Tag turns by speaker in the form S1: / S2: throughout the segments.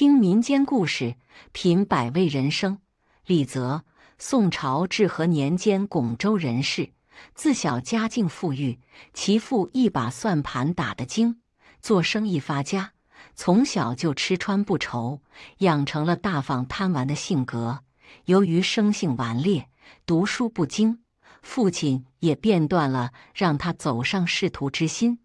S1: 听民间故事，品百味人生。李泽，宋朝至和年间巩州人士，自小家境富裕，其父一把算盘打得精，做生意发家，从小就吃穿不愁，养成了大方贪玩的性格。由于生性顽劣，读书不精，父亲也变断了让他走上仕途之心。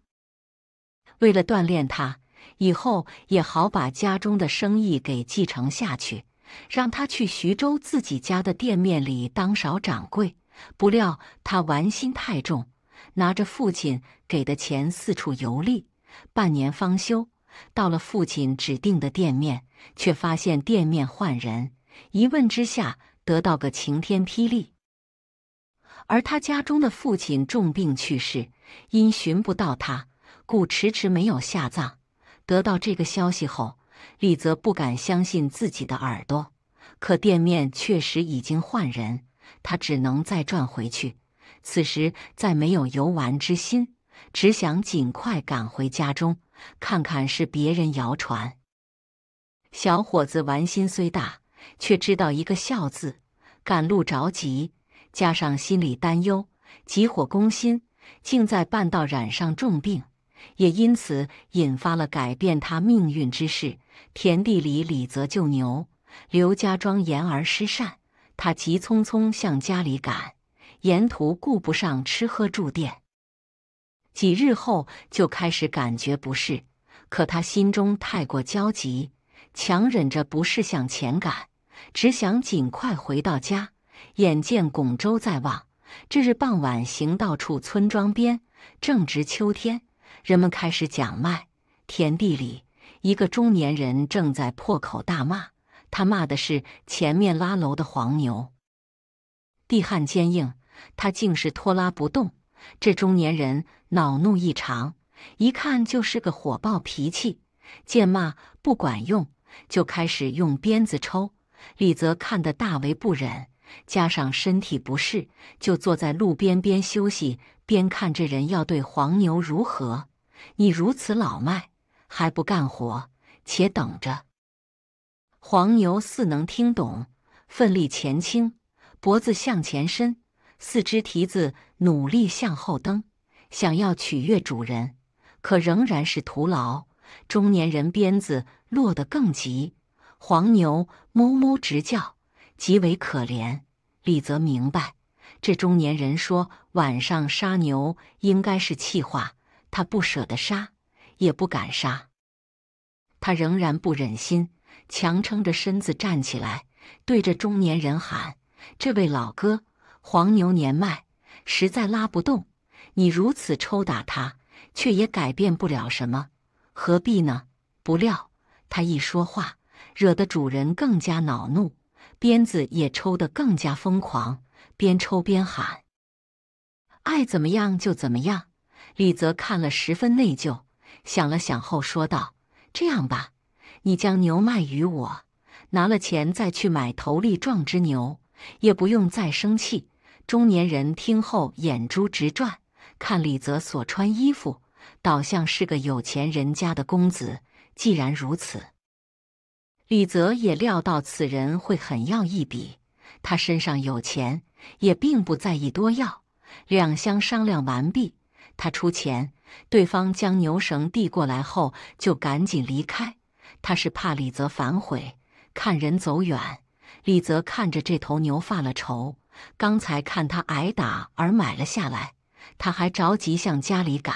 S1: 为了锻炼他。以后也好把家中的生意给继承下去，让他去徐州自己家的店面里当少掌柜。不料他玩心太重，拿着父亲给的钱四处游历，半年方休。到了父亲指定的店面，却发现店面换人，一问之下得到个晴天霹雳。而他家中的父亲重病去世，因寻不到他，故迟迟没有下葬。得到这个消息后，李泽不敢相信自己的耳朵。可店面确实已经换人，他只能再转回去。此时再没有游玩之心，只想尽快赶回家中，看看是别人谣传。小伙子玩心虽大，却知道一个孝字。赶路着急，加上心里担忧，急火攻心，竟在半道染上重病。也因此引发了改变他命运之事。田地里李泽救牛，刘家庄言而失善。他急匆匆向家里赶，沿途顾不上吃喝住店。几日后就开始感觉不适，可他心中太过焦急，强忍着不适向前赶，只想尽快回到家。眼见拱州在望，这日傍晚行到处村庄边，正值秋天。人们开始讲卖。田地里一个中年人正在破口大骂，他骂的是前面拉楼的黄牛。地旱坚硬，他竟是拖拉不动。这中年人恼怒异常，一看就是个火爆脾气。见骂不管用，就开始用鞭子抽。李泽看得大为不忍，加上身体不适，就坐在路边边休息边看这人要对黄牛如何。你如此老迈，还不干活，且等着。黄牛似能听懂，奋力前倾，脖子向前伸，四肢蹄子努力向后蹬，想要取悦主人，可仍然是徒劳。中年人鞭子落得更急，黄牛哞哞直叫，极为可怜。李泽明白，这中年人说晚上杀牛，应该是气话。他不舍得杀，也不敢杀，他仍然不忍心，强撑着身子站起来，对着中年人喊：“这位老哥，黄牛年迈，实在拉不动。你如此抽打他，却也改变不了什么，何必呢？”不料他一说话，惹得主人更加恼怒，鞭子也抽得更加疯狂，边抽边喊：“爱怎么样就怎么样。”李泽看了十分内疚，想了想后说道：“这样吧，你将牛卖于我，拿了钱再去买头力壮之牛，也不用再生气。”中年人听后眼珠直转，看李泽所穿衣服，倒像是个有钱人家的公子。既然如此，李泽也料到此人会很要一笔，他身上有钱，也并不在意多要。两相商量完毕。他出钱，对方将牛绳递过来后，就赶紧离开。他是怕李泽反悔。看人走远，李泽看着这头牛发了愁。刚才看他挨打而买了下来，他还着急向家里赶。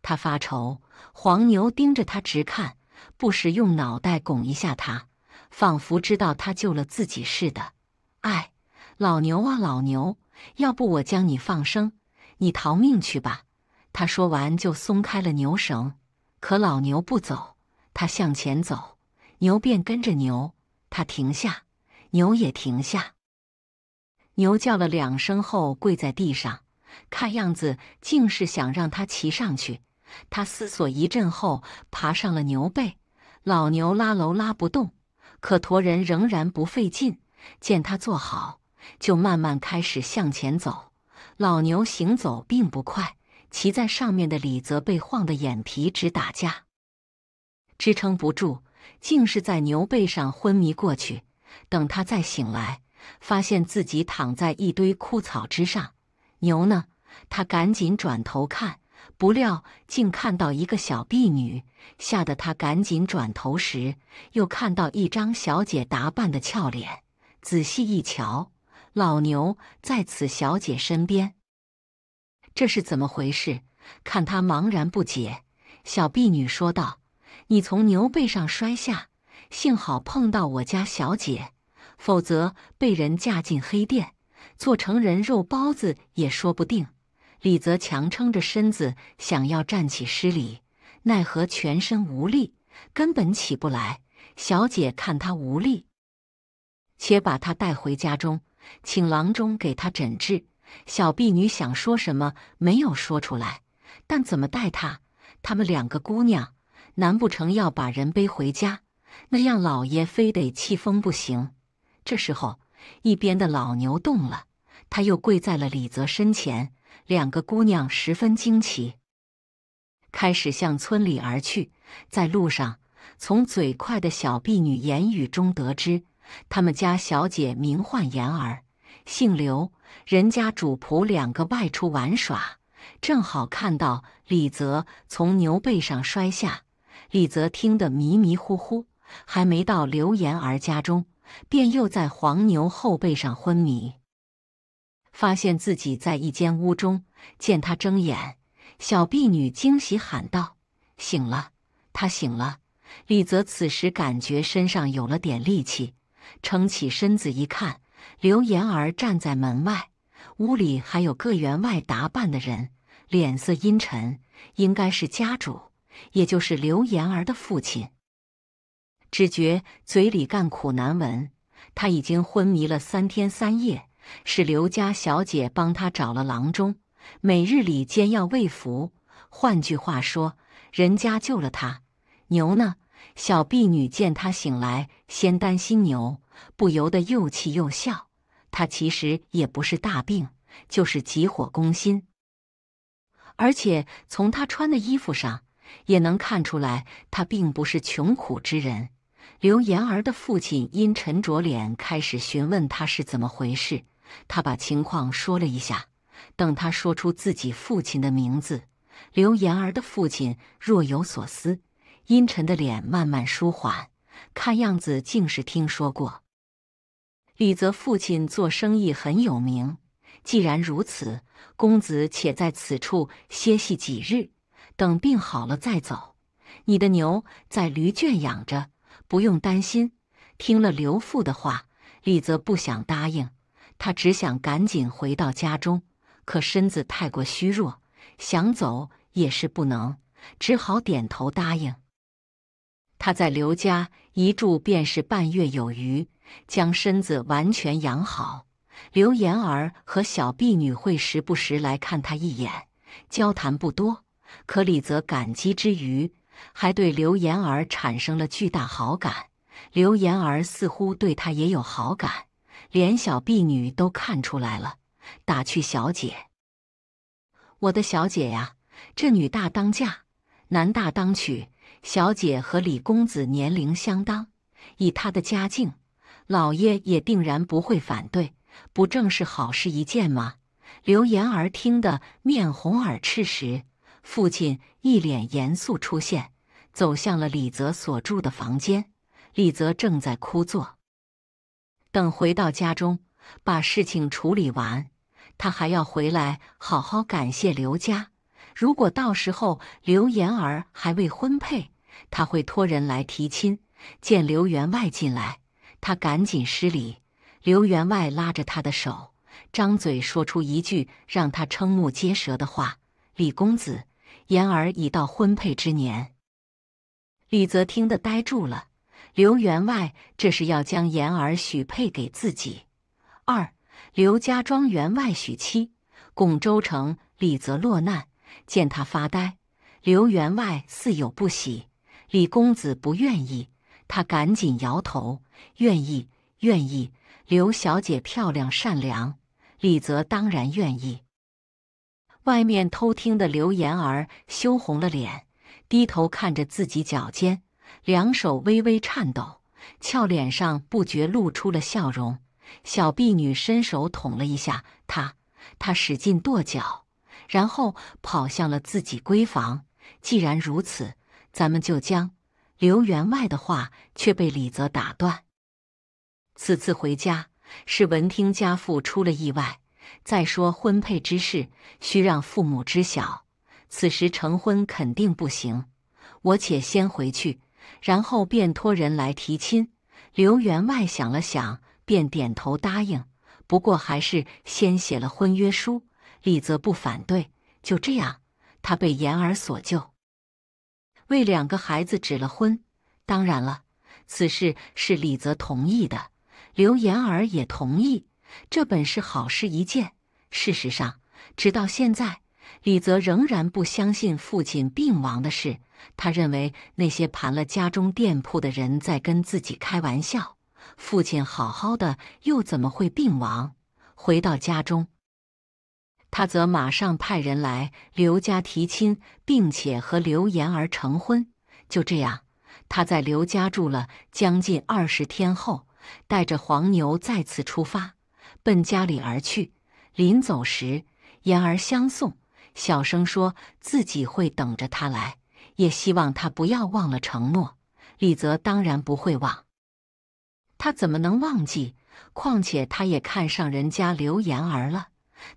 S1: 他发愁，黄牛盯着他直看，不时用脑袋拱一下他，仿佛知道他救了自己似的。哎，老牛啊，老牛，要不我将你放生？你逃命去吧！他说完就松开了牛绳，可老牛不走。他向前走，牛便跟着牛。他停下，牛也停下。牛叫了两声后，跪在地上，看样子竟是想让他骑上去。他思索一阵后，爬上了牛背。老牛拉楼拉不动，可驮人仍然不费劲。见他坐好，就慢慢开始向前走。老牛行走并不快，骑在上面的李泽被晃得眼皮直打架，支撑不住，竟是在牛背上昏迷过去。等他再醒来，发现自己躺在一堆枯草之上，牛呢？他赶紧转头看，不料竟看到一个小婢女，吓得他赶紧转头时，又看到一张小姐打扮的俏脸，仔细一瞧。老牛在此小姐身边，这是怎么回事？看他茫然不解，小婢女说道：“你从牛背上摔下，幸好碰到我家小姐，否则被人架进黑店，做成人肉包子也说不定。”李泽强撑着身子想要站起施礼，奈何全身无力，根本起不来。小姐看他无力，且把他带回家中。请郎中给他诊治。小婢女想说什么没有说出来，但怎么带他？他们两个姑娘，难不成要把人背回家？那样老爷非得气疯不行。这时候，一边的老牛动了，他又跪在了李泽身前。两个姑娘十分惊奇，开始向村里而去。在路上，从嘴快的小婢女言语中得知。他们家小姐名唤言儿，姓刘。人家主仆两个外出玩耍，正好看到李泽从牛背上摔下。李泽听得迷迷糊糊，还没到刘言儿家中，便又在黄牛后背上昏迷。发现自己在一间屋中，见他睁眼，小婢女惊喜喊道：“醒了，他醒了！”李泽此时感觉身上有了点力气。撑起身子一看，刘言儿站在门外，屋里还有个员外打扮的人，脸色阴沉，应该是家主，也就是刘言儿的父亲。只觉嘴里干苦难闻，他已经昏迷了三天三夜，是刘家小姐帮他找了郎中，每日里煎药喂服。换句话说，人家救了他，牛呢？小婢女见他醒来，先担心牛，不由得又气又笑。他其实也不是大病，就是急火攻心。而且从他穿的衣服上也能看出来，他并不是穷苦之人。刘妍儿的父亲阴沉着脸，开始询问他是怎么回事。他把情况说了一下。等他说出自己父亲的名字，刘妍儿的父亲若有所思。阴沉的脸慢慢舒缓，看样子竟是听说过。李泽父亲做生意很有名，既然如此，公子且在此处歇息几日，等病好了再走。你的牛在驴圈养着，不用担心。听了刘父的话，李泽不想答应，他只想赶紧回到家中，可身子太过虚弱，想走也是不能，只好点头答应。他在刘家一住便是半月有余，将身子完全养好。刘言儿和小婢女会时不时来看他一眼，交谈不多。可李泽感激之余，还对刘言儿产生了巨大好感。刘言儿似乎对他也有好感，连小婢女都看出来了，打趣小姐：“我的小姐呀，这女大当嫁，男大当娶。”小姐和李公子年龄相当，以他的家境，老爷也定然不会反对，不正是好事一件吗？刘言儿听得面红耳赤时，父亲一脸严肃出现，走向了李泽所住的房间。李泽正在枯坐，等回到家中把事情处理完，他还要回来好好感谢刘家。如果到时候刘言儿还未婚配，他会托人来提亲。见刘员外进来，他赶紧施礼。刘员外拉着他的手，张嘴说出一句让他瞠目结舌的话：“李公子，言儿已到婚配之年。”李泽听得呆住了。刘员外这是要将言儿许配给自己。二，刘家庄员外许妻。巩州城，李泽落难，见他发呆，刘员外似有不喜。李公子不愿意，他赶紧摇头。愿意，愿意。刘小姐漂亮善良，李泽当然愿意。外面偷听的刘言儿羞红了脸，低头看着自己脚尖，两手微微颤抖，俏脸上不觉露出了笑容。小婢女伸手捅了一下他，他使劲跺脚，然后跑向了自己闺房。既然如此。咱们就将刘员外的话，却被李泽打断。此次回家是闻听家父出了意外，再说婚配之事，需让父母知晓。此时成婚肯定不行，我且先回去，然后便托人来提亲。刘员外想了想，便点头答应。不过还是先写了婚约书，李泽不反对。就这样，他被言儿所救。为两个孩子指了婚，当然了，此事是李泽同意的，刘言儿也同意，这本是好事一件。事实上，直到现在，李泽仍然不相信父亲病亡的事，他认为那些盘了家中店铺的人在跟自己开玩笑，父亲好好的又怎么会病亡？回到家中。他则马上派人来刘家提亲，并且和刘延儿成婚。就这样，他在刘家住了将近二十天后，带着黄牛再次出发，奔家里而去。临走时，延儿相送，小声说自己会等着他来，也希望他不要忘了承诺。李泽当然不会忘，他怎么能忘记？况且他也看上人家刘延儿了。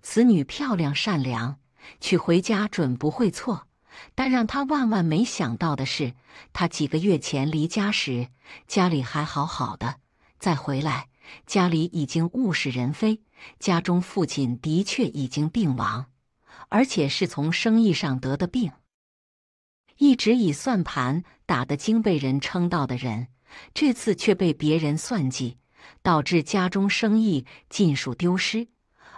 S1: 此女漂亮善良，娶回家准不会错。但让他万万没想到的是，他几个月前离家时家里还好好的，再回来家里已经物是人非。家中父亲的确已经病亡，而且是从生意上得的病。一直以算盘打得精被人称道的人，这次却被别人算计，导致家中生意尽数丢失。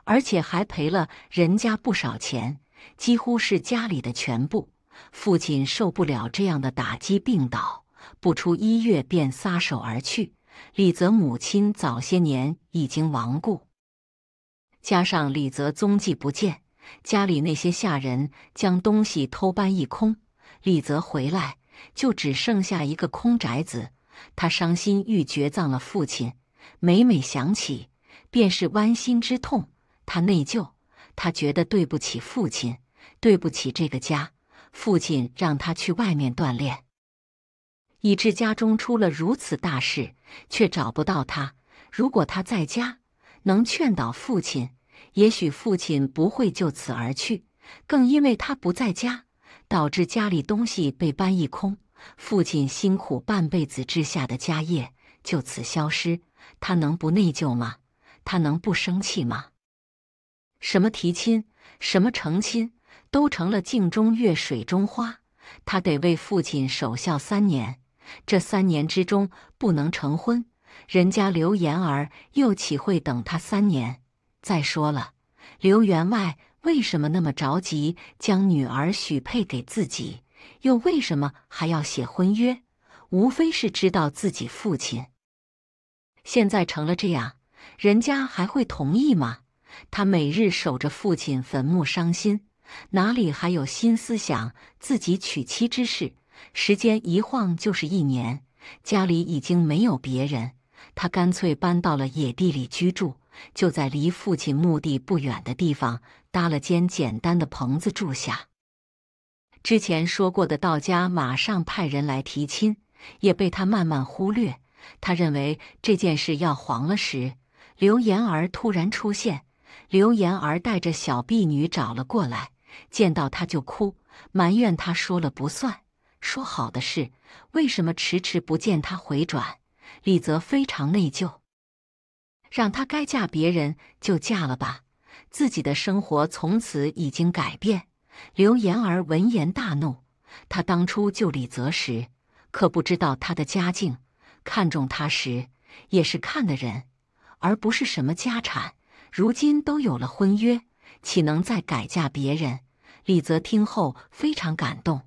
S1: 而且还赔了人家不少钱，几乎是家里的全部。父亲受不了这样的打击，病倒，不出一月便撒手而去。李泽母亲早些年已经亡故，加上李泽踪迹不见，家里那些下人将东西偷搬一空。李泽回来就只剩下一个空宅子，他伤心欲绝，葬了父亲。每每想起，便是剜心之痛。他内疚，他觉得对不起父亲，对不起这个家。父亲让他去外面锻炼，以致家中出了如此大事，却找不到他。如果他在家，能劝导父亲，也许父亲不会就此而去。更因为他不在家，导致家里东西被搬一空，父亲辛苦半辈子之下的家业就此消失，他能不内疚吗？他能不生气吗？什么提亲，什么成亲，都成了镜中月，水中花。他得为父亲守孝三年，这三年之中不能成婚。人家刘妍儿又岂会等他三年？再说了，刘员外为什么那么着急将女儿许配给自己？又为什么还要写婚约？无非是知道自己父亲现在成了这样，人家还会同意吗？他每日守着父亲坟墓伤心，哪里还有心思想自己娶妻之事？时间一晃就是一年，家里已经没有别人，他干脆搬到了野地里居住，就在离父亲墓地不远的地方搭了间简单的棚子住下。之前说过的道家马上派人来提亲，也被他慢慢忽略。他认为这件事要黄了时，刘言儿突然出现。刘言儿带着小婢女找了过来，见到他就哭，埋怨他说了不算，说好的事为什么迟迟不见他回转？李泽非常内疚，让他该嫁别人就嫁了吧，自己的生活从此已经改变。刘言儿闻言大怒，他当初救李泽时可不知道他的家境，看中他时也是看的人，而不是什么家产。如今都有了婚约，岂能再改嫁别人？李泽听后非常感动，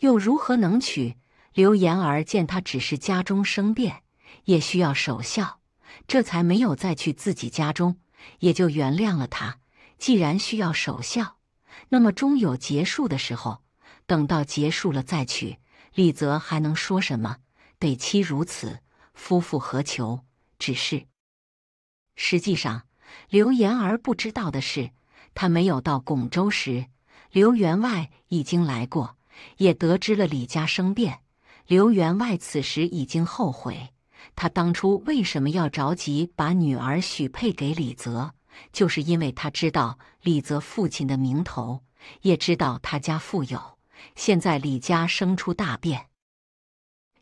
S1: 又如何能娶刘言儿？见他只是家中生变，也需要守孝，这才没有再去自己家中，也就原谅了他。既然需要守孝，那么终有结束的时候，等到结束了再娶，李泽还能说什么？得妻如此，夫复何求？只是。实际上，刘言儿不知道的是，他没有到广州时，刘员外已经来过，也得知了李家生变。刘员外此时已经后悔，他当初为什么要着急把女儿许配给李泽，就是因为他知道李泽父亲的名头，也知道他家富有。现在李家生出大变，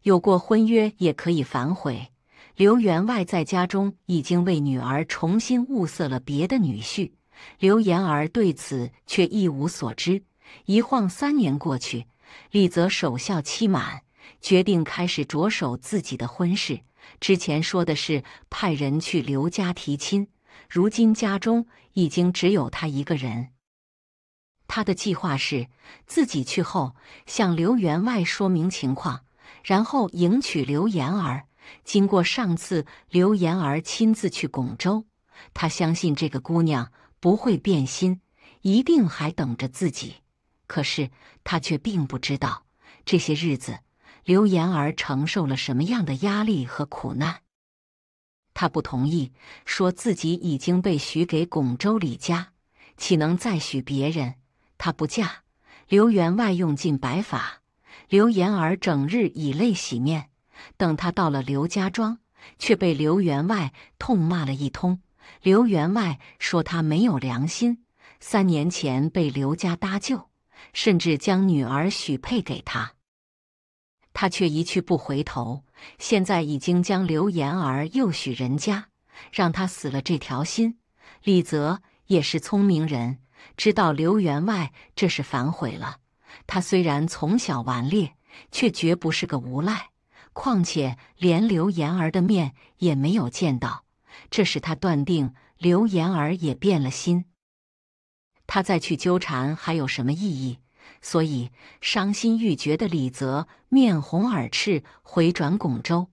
S1: 有过婚约也可以反悔。刘员外在家中已经为女儿重新物色了别的女婿，刘言儿对此却一无所知。一晃三年过去，李泽守孝期满，决定开始着手自己的婚事。之前说的是派人去刘家提亲，如今家中已经只有他一个人。他的计划是自己去后向刘员外说明情况，然后迎娶刘言儿。经过上次刘妍儿亲自去广州，他相信这个姑娘不会变心，一定还等着自己。可是他却并不知道，这些日子刘妍儿承受了什么样的压力和苦难。他不同意，说自己已经被许给广州李家，岂能再许别人？他不嫁，刘员外用尽白法，刘言儿整日以泪洗面。等他到了刘家庄，却被刘员外痛骂了一通。刘员外说他没有良心，三年前被刘家搭救，甚至将女儿许配给他，他却一去不回头。现在已经将刘言儿又许人家，让他死了这条心。李泽也是聪明人，知道刘员外这是反悔了。他虽然从小顽劣，却绝不是个无赖。况且连刘言儿的面也没有见到，这使他断定刘言儿也变了心。他再去纠缠还有什么意义？所以伤心欲绝的李泽面红耳赤，回转巩州。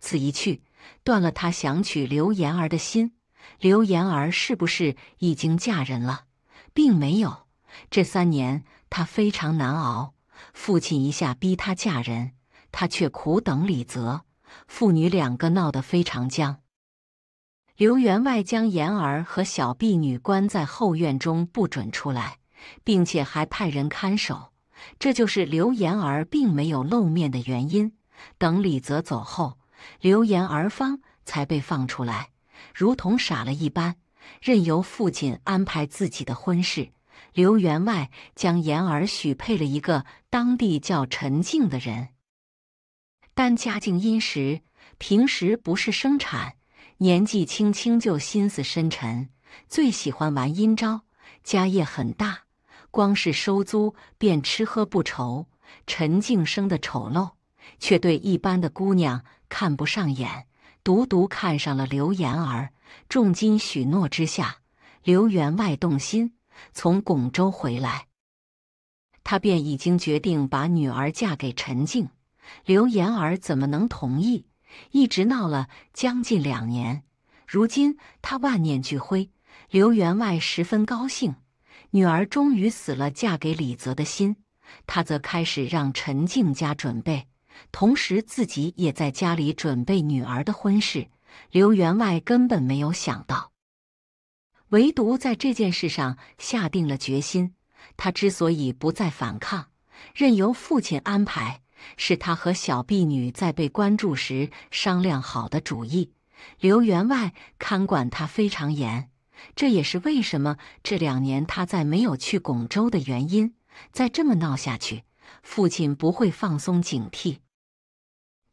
S1: 此一去，断了他想娶刘言儿的心。刘言儿是不是已经嫁人了？并没有。这三年他非常难熬，父亲一下逼他嫁人。他却苦等李泽，父女两个闹得非常僵。刘员外将言儿和小婢女关在后院中，不准出来，并且还派人看守。这就是刘言儿并没有露面的原因。等李泽走后，刘言儿方才被放出来，如同傻了一般，任由父亲安排自己的婚事。刘员外将言儿许配了一个当地叫陈静的人。但家境殷实，平时不是生产，年纪轻轻就心思深沉，最喜欢玩阴招。家业很大，光是收租便吃喝不愁。陈静生的丑陋，却对一般的姑娘看不上眼，独独看上了刘延儿。重金许诺之下，刘员外动心，从巩州回来，他便已经决定把女儿嫁给陈静。刘言儿怎么能同意？一直闹了将近两年，如今他万念俱灰。刘员外十分高兴，女儿终于死了，嫁给李泽的心，他则开始让陈静家准备，同时自己也在家里准备女儿的婚事。刘员外根本没有想到，唯独在这件事上下定了决心。他之所以不再反抗，任由父亲安排。是他和小婢女在被关注时商量好的主意。刘员外看管他非常严，这也是为什么这两年他再没有去巩州的原因。再这么闹下去，父亲不会放松警惕。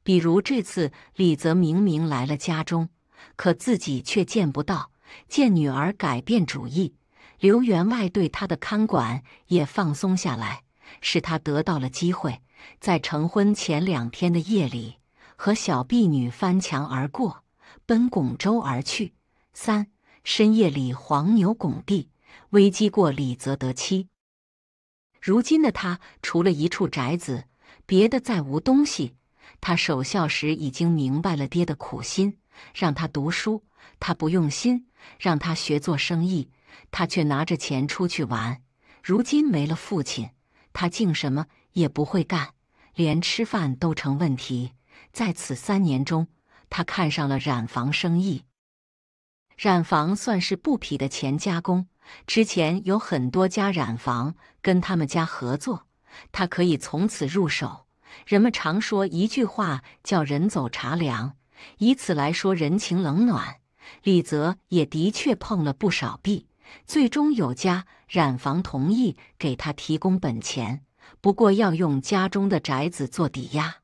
S1: 比如这次，李泽明明来了家中，可自己却见不到；见女儿改变主意，刘员外对他的看管也放松下来，使他得到了机会。在成婚前两天的夜里，和小婢女翻墙而过，奔拱州而去。三深夜里黄牛拱地，危机过李泽德妻。如今的他，除了一处宅子，别的再无东西。他守孝时已经明白了爹的苦心，让他读书，他不用心；让他学做生意，他却拿着钱出去玩。如今没了父亲，他竟什么？也不会干，连吃饭都成问题。在此三年中，他看上了染房生意。染房算是布匹的钱加工，之前有很多家染房跟他们家合作，他可以从此入手。人们常说一句话叫“人走茶凉”，以此来说人情冷暖。李泽也的确碰了不少壁，最终有家染房同意给他提供本钱。不过要用家中的宅子做抵押，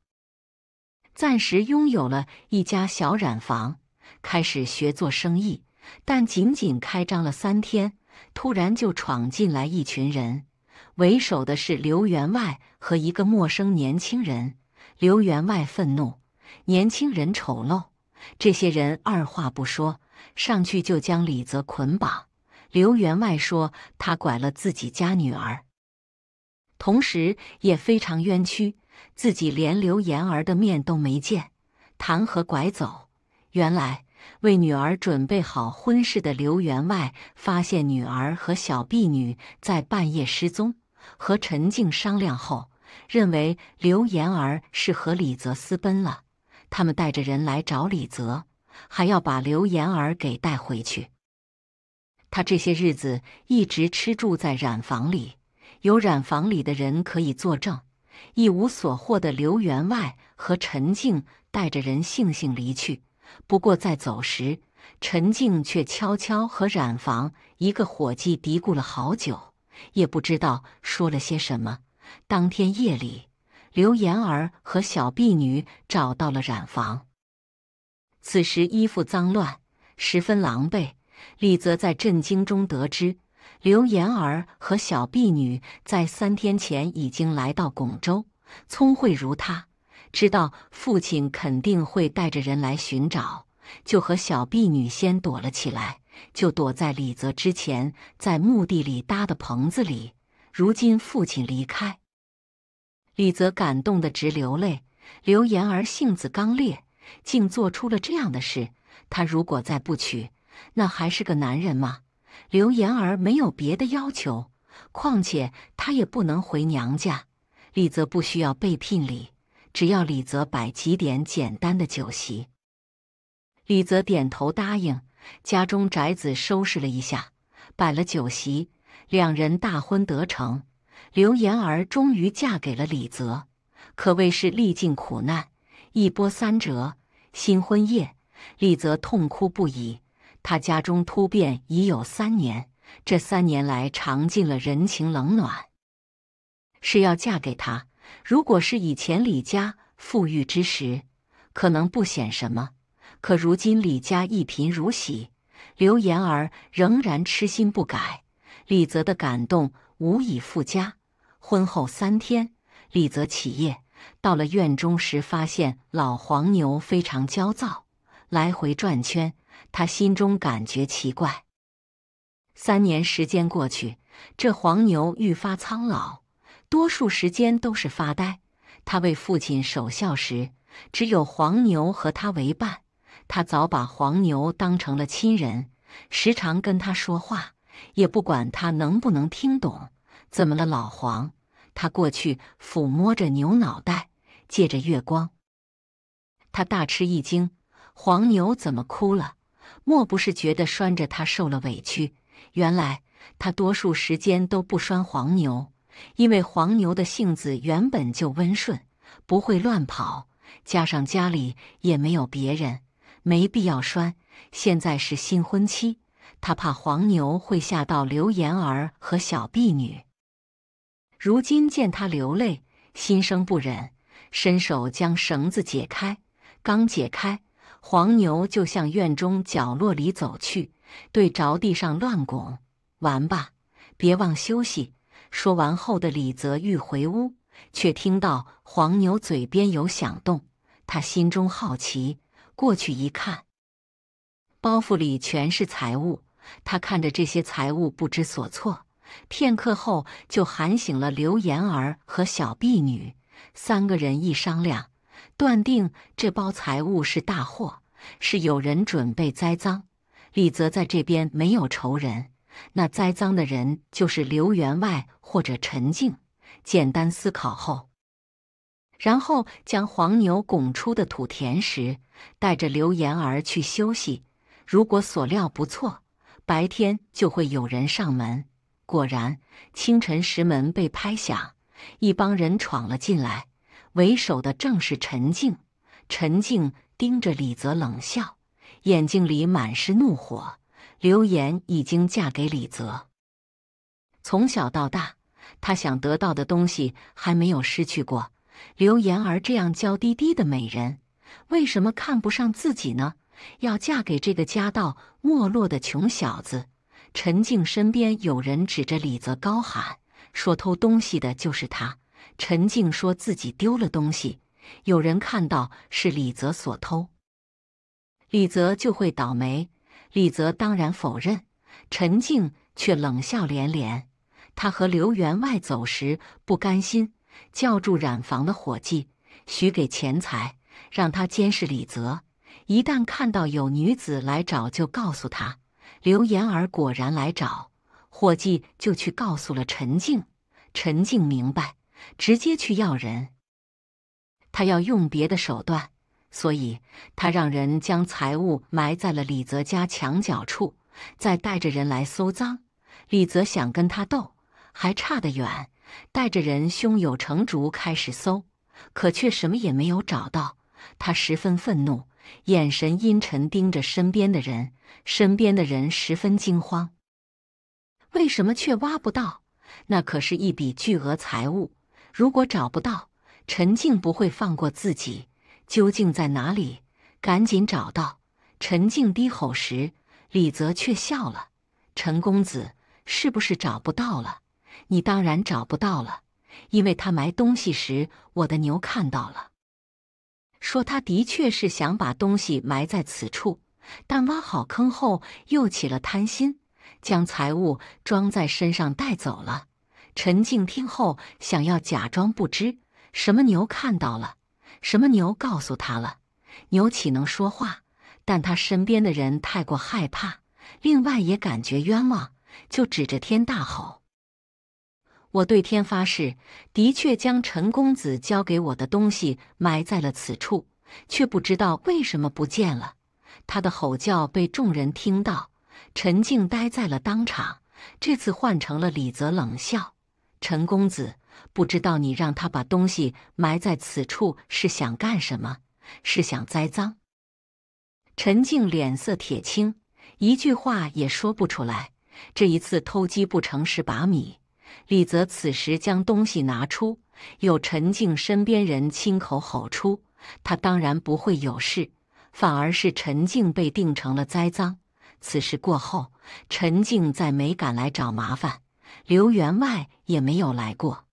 S1: 暂时拥有了一家小染房，开始学做生意。但仅仅开张了三天，突然就闯进来一群人，为首的是刘员外和一个陌生年轻人。刘员外愤怒，年轻人丑陋，这些人二话不说，上去就将李泽捆绑。刘员外说他拐了自己家女儿。同时，也非常冤屈，自己连刘言儿的面都没见，谈何拐走？原来为女儿准备好婚事的刘员外发现女儿和小婢女在半夜失踪，和陈静商量后，认为刘言儿是和李泽私奔了。他们带着人来找李泽，还要把刘言儿给带回去。他这些日子一直吃住在染坊里。有染房里的人可以作证，一无所获的刘员外和陈静带着人悻悻离去。不过在走时，陈静却悄悄和染房一个伙计嘀咕了好久，也不知道说了些什么。当天夜里，刘延儿和小婢女找到了染房，此时衣服脏乱，十分狼狈。李泽在震惊中得知。刘言儿和小婢女在三天前已经来到巩州。聪慧如她，知道父亲肯定会带着人来寻找，就和小婢女先躲了起来，就躲在李泽之前在墓地里搭的棚子里。如今父亲离开，李泽感动得直流泪。刘言儿性子刚烈，竟做出了这样的事。他如果再不娶，那还是个男人吗？刘妍儿没有别的要求，况且她也不能回娘家。李泽不需要被聘礼，只要李泽摆几点简单的酒席。李泽点头答应，家中宅子收拾了一下，摆了酒席，两人大婚得成。刘妍儿终于嫁给了李泽，可谓是历尽苦难，一波三折。新婚夜，李泽痛哭不已。他家中突变已有三年，这三年来尝尽了人情冷暖。是要嫁给他？如果是以前李家富裕之时，可能不显什么；可如今李家一贫如洗，刘言儿仍然痴心不改，李泽的感动无以复加。婚后三天，李泽起夜到了院中时，发现老黄牛非常焦躁，来回转圈。他心中感觉奇怪。三年时间过去，这黄牛愈发苍老，多数时间都是发呆。他为父亲守孝时，只有黄牛和他为伴。他早把黄牛当成了亲人，时常跟他说话，也不管他能不能听懂。怎么了，老黄？他过去抚摸着牛脑袋，借着月光，他大吃一惊：黄牛怎么哭了？莫不是觉得拴着他受了委屈？原来他多数时间都不拴黄牛，因为黄牛的性子原本就温顺，不会乱跑，加上家里也没有别人，没必要拴。现在是新婚期，他怕黄牛会吓到刘言儿和小婢女。如今见他流泪，心生不忍，伸手将绳子解开。刚解开。黄牛就向院中角落里走去，对着地上乱拱。玩吧，别忘休息。说完后的李泽欲回屋，却听到黄牛嘴边有响动。他心中好奇，过去一看，包袱里全是财物。他看着这些财物，不知所措。片刻后，就喊醒了刘妍儿和小婢女。三个人一商量。断定这包财物是大祸，是有人准备栽赃。李泽在这边没有仇人，那栽赃的人就是刘员外或者陈静。简单思考后，然后将黄牛拱出的土填实，带着刘言儿去休息。如果所料不错，白天就会有人上门。果然，清晨石门被拍响，一帮人闯了进来。为首的正是陈静。陈静盯着李泽冷笑，眼睛里满是怒火。刘岩已经嫁给李泽，从小到大，他想得到的东西还没有失去过。刘岩儿这样娇滴滴的美人，为什么看不上自己呢？要嫁给这个家道没落的穷小子？陈静身边有人指着李泽高喊：“说偷东西的就是他。”陈静说自己丢了东西，有人看到是李泽所偷，李泽就会倒霉。李泽当然否认，陈静却冷笑连连。他和刘员外走时不甘心，叫住染房的伙计，许给钱财，让他监视李泽，一旦看到有女子来找，就告诉他。刘言儿果然来找，伙计就去告诉了陈静。陈静明白。直接去要人，他要用别的手段，所以他让人将财物埋在了李泽家墙角处，再带着人来搜赃。李泽想跟他斗，还差得远。带着人胸有成竹开始搜，可却什么也没有找到。他十分愤怒，眼神阴沉，盯着身边的人。身边的人十分惊慌，为什么却挖不到？那可是一笔巨额财物！如果找不到，陈静不会放过自己。究竟在哪里？赶紧找到！陈静低吼时，李泽却笑了：“陈公子是不是找不到了？你当然找不到了，因为他埋东西时，我的牛看到了。说他的确是想把东西埋在此处，但挖好坑后又起了贪心，将财物装在身上带走了。”陈静听后，想要假装不知。什么牛看到了，什么牛告诉他了。牛岂能说话？但他身边的人太过害怕，另外也感觉冤枉，就指着天大吼：“我对天发誓，的确将陈公子交给我的东西埋在了此处，却不知道为什么不见了。”他的吼叫被众人听到，陈静呆在了当场。这次换成了李泽冷笑。陈公子，不知道你让他把东西埋在此处是想干什么？是想栽赃？陈静脸色铁青，一句话也说不出来。这一次偷鸡不成蚀把米，李泽此时将东西拿出，有陈静身边人亲口吼出，他当然不会有事，反而是陈静被定成了栽赃。此事过后，陈静再没敢来找麻烦。刘员外也没有来过，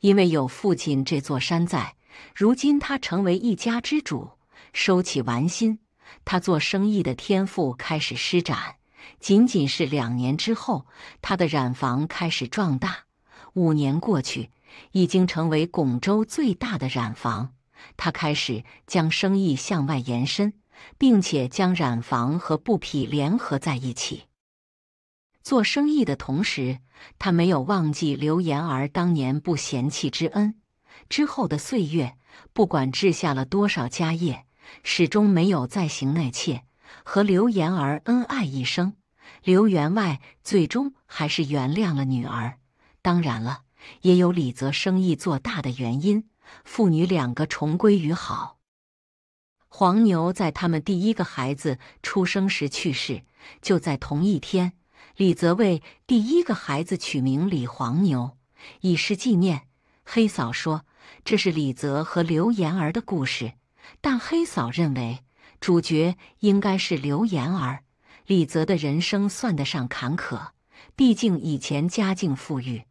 S1: 因为有父亲这座山在。如今他成为一家之主，收起玩心，他做生意的天赋开始施展。仅仅是两年之后，他的染坊开始壮大。五年过去，已经成为广州最大的染坊。他开始将生意向外延伸，并且将染坊和布匹联合在一起。做生意的同时，他没有忘记刘言儿当年不嫌弃之恩。之后的岁月，不管置下了多少家业，始终没有再行内妾，和刘言儿恩爱一生。刘员外最终还是原谅了女儿。当然了，也有李泽生意做大的原因。父女两个重归于好。黄牛在他们第一个孩子出生时去世，就在同一天。李泽为第一个孩子取名李黄牛，以示纪念。黑嫂说：“这是李泽和刘妍儿的故事。”但黑嫂认为，主角应该是刘妍儿。李泽的人生算得上坎坷，毕竟以前家境富裕。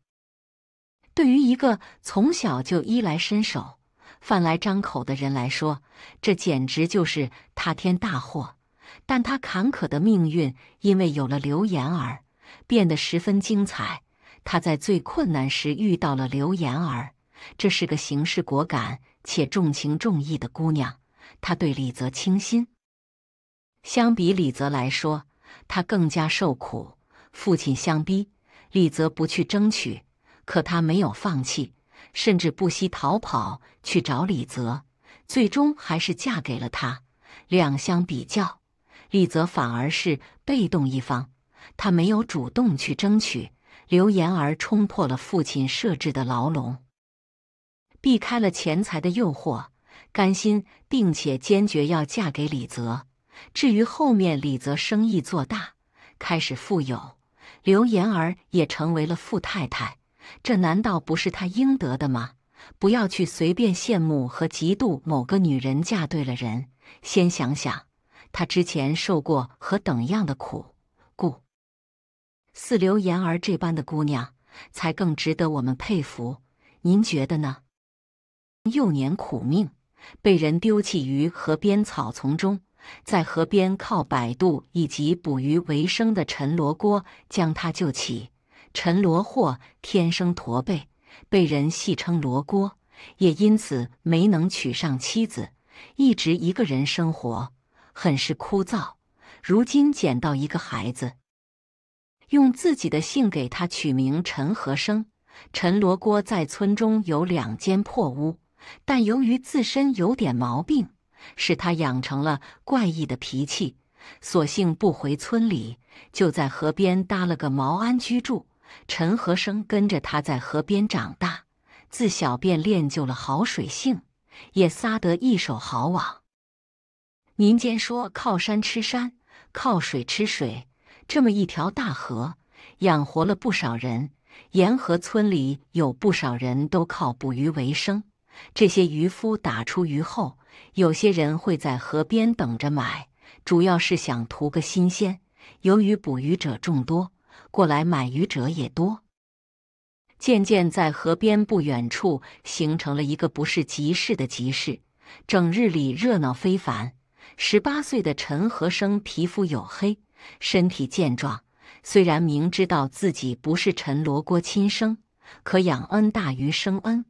S1: 对于一个从小就衣来伸手、饭来张口的人来说，这简直就是塌天大祸。但他坎坷的命运因为有了刘言儿，变得十分精彩。他在最困难时遇到了刘言儿，这是个行事果敢且重情重义的姑娘。她对李泽倾心，相比李泽来说，她更加受苦。父亲相逼，李泽不去争取，可她没有放弃，甚至不惜逃跑去找李泽。最终还是嫁给了他。两相比较。李泽反而是被动一方，他没有主动去争取。刘言儿冲破了父亲设置的牢笼，避开了钱财的诱惑，甘心并且坚决要嫁给李泽。至于后面李泽生意做大，开始富有，刘言儿也成为了富太太，这难道不是她应得的吗？不要去随便羡慕和嫉妒某个女人嫁对了人，先想想。他之前受过何等样的苦？故似刘言儿这般的姑娘，才更值得我们佩服。您觉得呢？幼年苦命，被人丢弃于河边草丛中，在河边靠摆渡以及捕鱼为生的陈罗锅将他救起。陈罗霍天生驼背，被人戏称“罗锅”，也因此没能娶上妻子，一直一个人生活。很是枯燥。如今捡到一个孩子，用自己的姓给他取名陈和生。陈罗锅在村中有两间破屋，但由于自身有点毛病，使他养成了怪异的脾气。索性不回村里，就在河边搭了个茅庵居住。陈和生跟着他在河边长大，自小便练就了好水性，也撒得一手好网。民间说靠山吃山，靠水吃水。这么一条大河，养活了不少人。沿河村里有不少人都靠捕鱼为生。这些渔夫打出鱼后，有些人会在河边等着买，主要是想图个新鲜。由于捕鱼者众多，过来买鱼者也多，渐渐在河边不远处形成了一个不是集市的集市，整日里热闹非凡。十八岁的陈和生皮肤黝黑，身体健壮。虽然明知道自己不是陈罗锅亲生，可养恩大于生恩，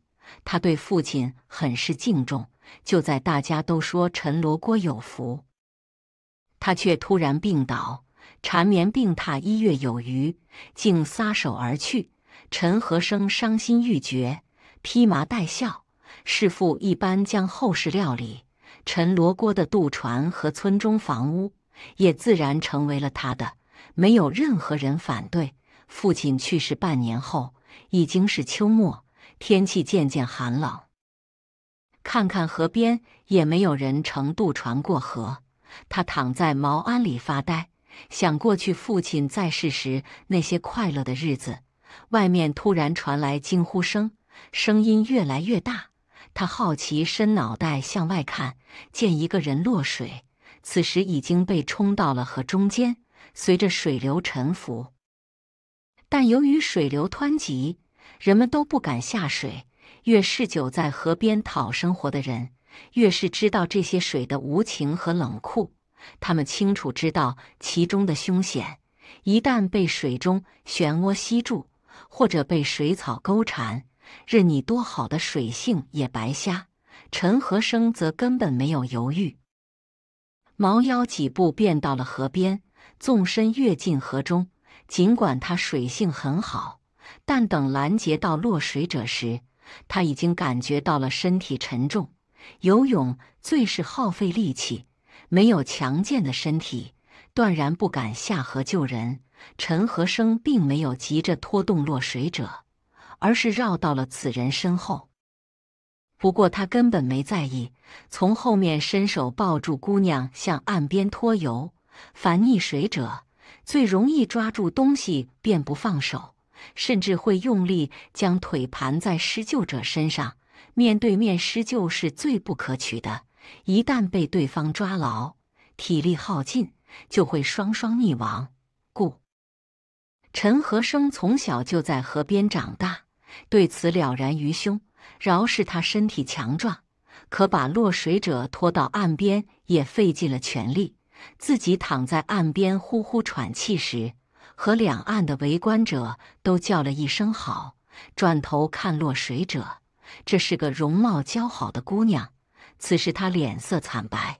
S1: 他对父亲很是敬重。就在大家都说陈罗锅有福，他却突然病倒，缠绵病榻一月有余，竟撒手而去。陈和生伤心欲绝，披麻戴孝，侍父一般将后事料理。陈罗锅的渡船和村中房屋也自然成为了他的，没有任何人反对。父亲去世半年后，已经是秋末，天气渐渐寒冷。看看河边，也没有人乘渡船过河。他躺在茅庵里发呆，想过去父亲在世时那些快乐的日子。外面突然传来惊呼声，声音越来越大。他好奇，伸脑袋向外看，见一个人落水，此时已经被冲到了河中间，随着水流沉浮。但由于水流湍急，人们都不敢下水。越是久在河边讨生活的人，越是知道这些水的无情和冷酷。他们清楚知道其中的凶险，一旦被水中漩涡吸住，或者被水草勾缠。任你多好的水性也白瞎。陈和生则根本没有犹豫，猫腰几步便到了河边，纵身跃进河中。尽管他水性很好，但等拦截到落水者时，他已经感觉到了身体沉重。游泳最是耗费力气，没有强健的身体，断然不敢下河救人。陈和生并没有急着拖动落水者。而是绕到了此人身后，不过他根本没在意，从后面伸手抱住姑娘，向岸边拖游。凡溺水者，最容易抓住东西便不放手，甚至会用力将腿盘在施救者身上。面对面施救是最不可取的，一旦被对方抓牢，体力耗尽就会双双溺亡。故陈和生从小就在河边长大。对此了然于胸，饶是他身体强壮，可把落水者拖到岸边也费尽了全力。自己躺在岸边呼呼喘气时，和两岸的围观者都叫了一声好，转头看落水者，这是个容貌姣好的姑娘。此时她脸色惨白，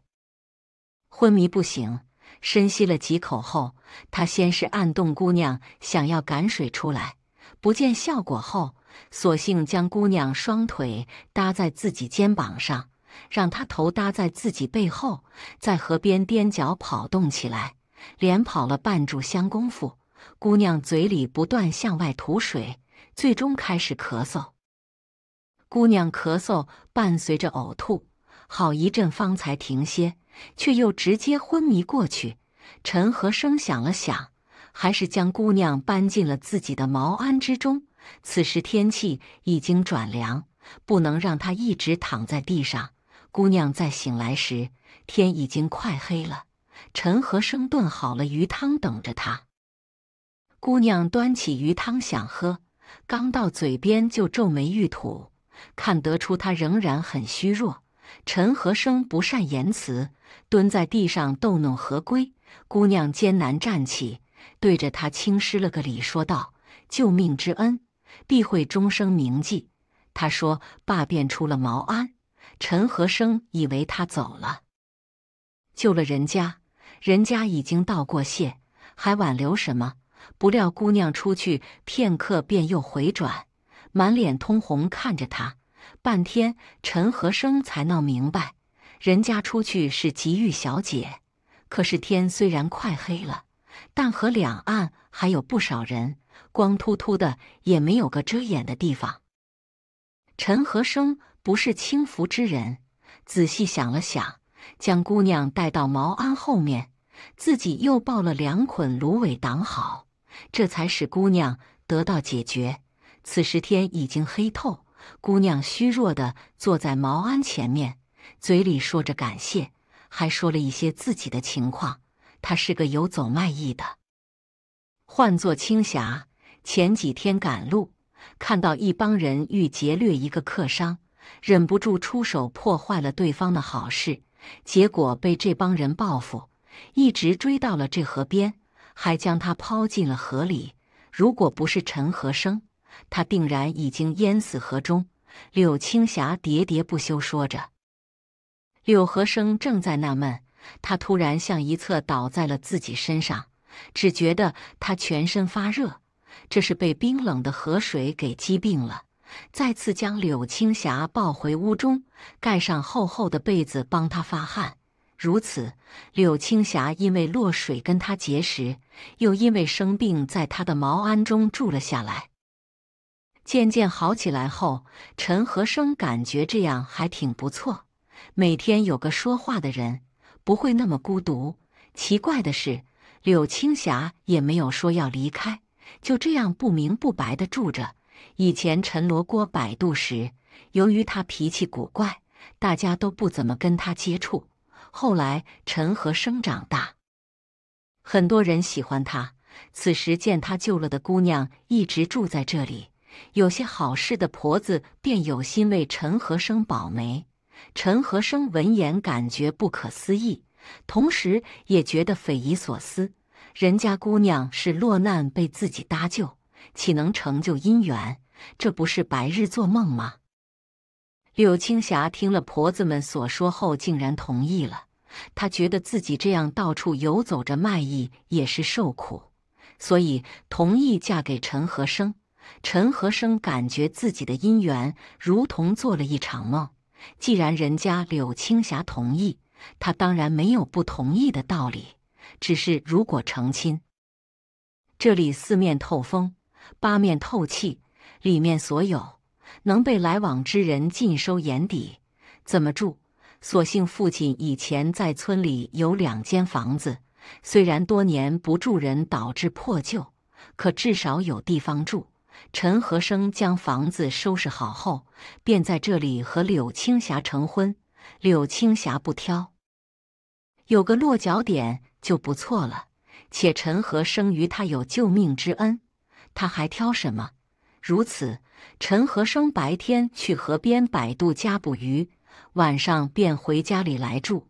S1: 昏迷不醒。深吸了几口后，他先是按动姑娘，想要赶水出来，不见效果后。索性将姑娘双腿搭在自己肩膀上，让她头搭在自己背后，在河边踮脚跑动起来。连跑了半炷香功夫，姑娘嘴里不断向外吐水，最终开始咳嗽。姑娘咳嗽伴随着呕吐，好一阵方才停歇，却又直接昏迷过去。陈和生想了想，还是将姑娘搬进了自己的茅庵之中。此时天气已经转凉，不能让她一直躺在地上。姑娘在醒来时，天已经快黑了。陈和生炖好了鱼汤，等着她。姑娘端起鱼汤想喝，刚到嘴边就皱眉欲吐，看得出她仍然很虚弱。陈和生不善言辞，蹲在地上逗弄何归。姑娘艰难站起，对着他轻施了个礼，说道：“救命之恩。”必会终生铭记。他说：“罢便出了毛安。”陈和生以为他走了，救了人家，人家已经道过谢，还挽留什么？不料姑娘出去片刻，便又回转，满脸通红看着他，半天陈和生才闹明白，人家出去是急遇小姐。可是天虽然快黑了，但河两岸还有不少人。光秃秃的，也没有个遮掩的地方。陈和生不是轻浮之人，仔细想了想，将姑娘带到茅庵后面，自己又抱了两捆芦苇挡好，这才使姑娘得到解决。此时天已经黑透，姑娘虚弱的坐在茅庵前面，嘴里说着感谢，还说了一些自己的情况。他是个游走卖艺的，唤作青霞。前几天赶路，看到一帮人欲劫掠一个客商，忍不住出手破坏了对方的好事，结果被这帮人报复，一直追到了这河边，还将他抛进了河里。如果不是陈和生，他定然已经淹死河中。柳青霞喋喋不休说着，柳和生正在纳闷，他突然向一侧倒在了自己身上，只觉得他全身发热。这是被冰冷的河水给击病了，再次将柳青霞抱回屋中，盖上厚厚的被子，帮她发汗。如此，柳青霞因为落水跟他结识，又因为生病，在他的茅庵中住了下来。渐渐好起来后，陈和生感觉这样还挺不错，每天有个说话的人，不会那么孤独。奇怪的是，柳青霞也没有说要离开。就这样不明不白的住着。以前陈罗锅摆渡时，由于他脾气古怪，大家都不怎么跟他接触。后来陈和生长大，很多人喜欢他。此时见他救了的姑娘一直住在这里，有些好事的婆子便有心为陈和生保媒。陈和生闻言，感觉不可思议，同时也觉得匪夷所思。人家姑娘是落难被自己搭救，岂能成就姻缘？这不是白日做梦吗？柳青霞听了婆子们所说后，竟然同意了。她觉得自己这样到处游走着卖艺也是受苦，所以同意嫁给陈和生。陈和生感觉自己的姻缘如同做了一场梦。既然人家柳青霞同意，他当然没有不同意的道理。只是如果成亲，这里四面透风，八面透气，里面所有能被来往之人尽收眼底。怎么住？所幸父亲以前在村里有两间房子，虽然多年不住人导致破旧，可至少有地方住。陈和生将房子收拾好后，便在这里和柳青霞成婚。柳青霞不挑，有个落脚点。就不错了，且陈和生于他有救命之恩，他还挑什么？如此，陈和生白天去河边摆渡家捕鱼，晚上便回家里来住。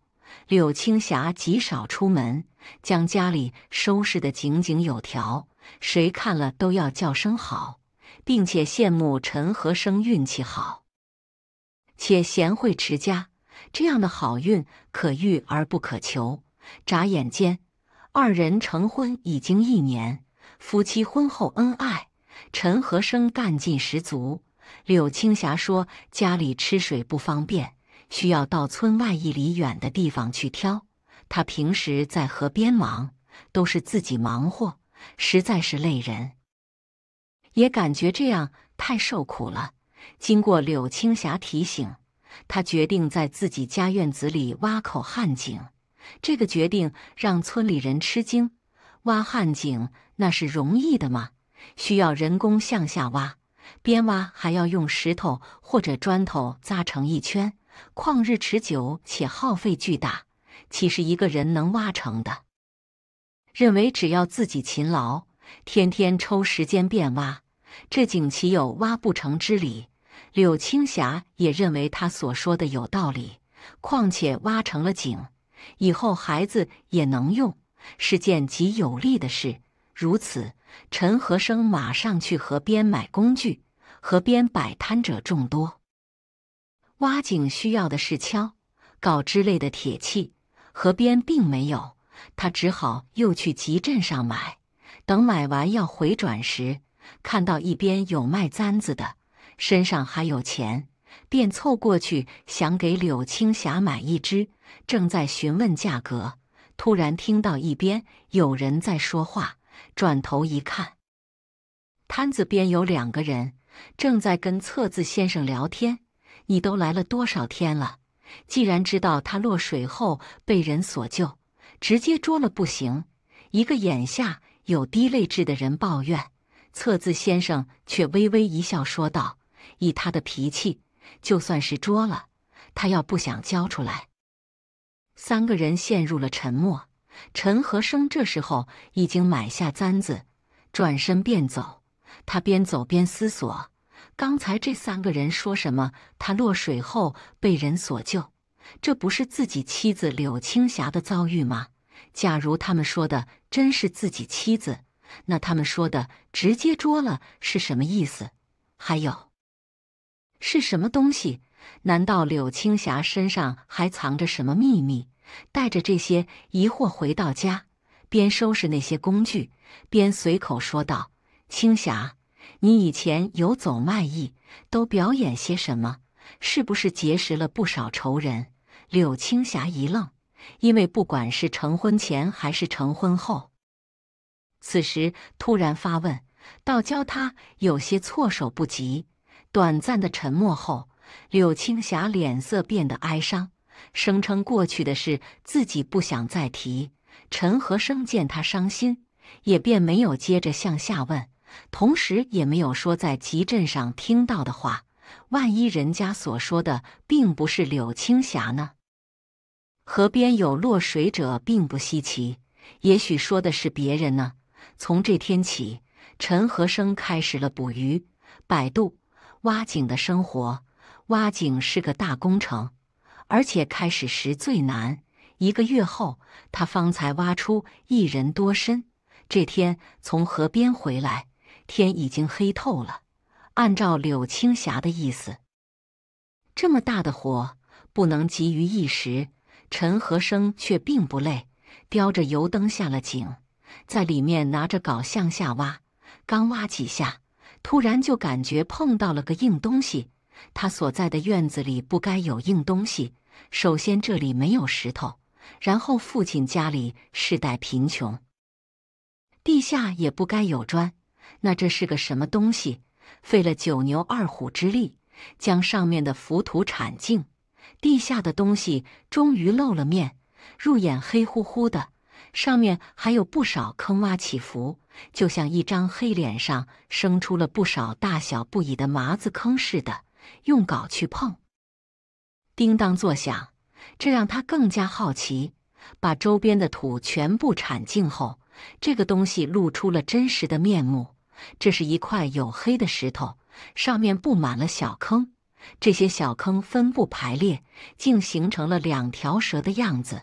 S1: 柳青霞极少出门，将家里收拾得井井有条，谁看了都要叫声好，并且羡慕陈和生运气好，且贤惠持家，这样的好运可遇而不可求。眨眼间，二人成婚已经一年，夫妻婚后恩爱。陈和生干劲十足。柳青霞说：“家里吃水不方便，需要到村外一里远的地方去挑。他平时在河边忙，都是自己忙活，实在是累人，也感觉这样太受苦了。”经过柳青霞提醒，他决定在自己家院子里挖口旱井。这个决定让村里人吃惊。挖旱井那是容易的吗？需要人工向下挖，边挖还要用石头或者砖头扎成一圈，旷日持久且耗费巨大，岂是一个人能挖成的？认为只要自己勤劳，天天抽时间便挖，这井岂有挖不成之理？柳青霞也认为他所说的有道理。况且挖成了井。以后孩子也能用，是件极有利的事。如此，陈和生马上去河边买工具。河边摆摊者众多，挖井需要的是锹、镐之类的铁器，河边并没有，他只好又去集镇上买。等买完要回转时，看到一边有卖簪子的，身上还有钱。便凑过去想给柳青霞买一只，正在询问价格，突然听到一边有人在说话，转头一看，摊子边有两个人正在跟测字先生聊天。你都来了多少天了？既然知道他落水后被人所救，直接捉了不行。一个眼下有低泪痣的人抱怨，测字先生却微微一笑说道：“以他的脾气。”就算是捉了他，要不想交出来？三个人陷入了沉默。陈和生这时候已经买下簪子，转身便走。他边走边思索：刚才这三个人说什么？他落水后被人所救，这不是自己妻子柳青霞的遭遇吗？假如他们说的真是自己妻子，那他们说的直接捉了是什么意思？还有？是什么东西？难道柳青霞身上还藏着什么秘密？带着这些疑惑回到家，边收拾那些工具，边随口说道：“青霞，你以前游走卖艺，都表演些什么？是不是结识了不少仇人？”柳青霞一愣，因为不管是成婚前还是成婚后，此时突然发问，倒教他有些措手不及。短暂的沉默后，柳青霞脸色变得哀伤，声称过去的事自己不想再提。陈和生见她伤心，也便没有接着向下问，同时也没有说在集镇上听到的话。万一人家所说的并不是柳青霞呢？河边有落水者并不稀奇，也许说的是别人呢。从这天起，陈和生开始了捕鱼、摆渡。挖井的生活，挖井是个大工程，而且开始时最难。一个月后，他方才挖出一人多深。这天从河边回来，天已经黑透了。按照柳青霞的意思，这么大的活不能急于一时。陈和生却并不累，叼着油灯下了井，在里面拿着镐向下挖，刚挖几下。突然就感觉碰到了个硬东西，他所在的院子里不该有硬东西。首先这里没有石头，然后父亲家里世代贫穷，地下也不该有砖。那这是个什么东西？费了九牛二虎之力，将上面的浮土铲净，地下的东西终于露了面，入眼黑乎乎的。上面还有不少坑洼起伏，就像一张黑脸上生出了不少大小不一的麻子坑似的。用镐去碰，叮当作响，这让他更加好奇。把周边的土全部铲净后，这个东西露出了真实的面目。这是一块黝黑的石头，上面布满了小坑，这些小坑分布排列，竟形成了两条蛇的样子。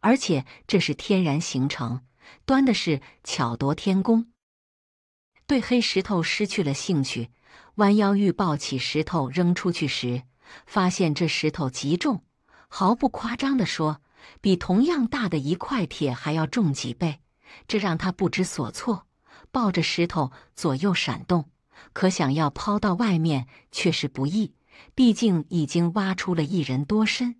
S1: 而且这是天然形成，端的是巧夺天工。对黑石头失去了兴趣，弯腰欲抱起石头扔出去时，发现这石头极重，毫不夸张地说，比同样大的一块铁还要重几倍，这让他不知所措。抱着石头左右闪动，可想要抛到外面却是不易，毕竟已经挖出了一人多深。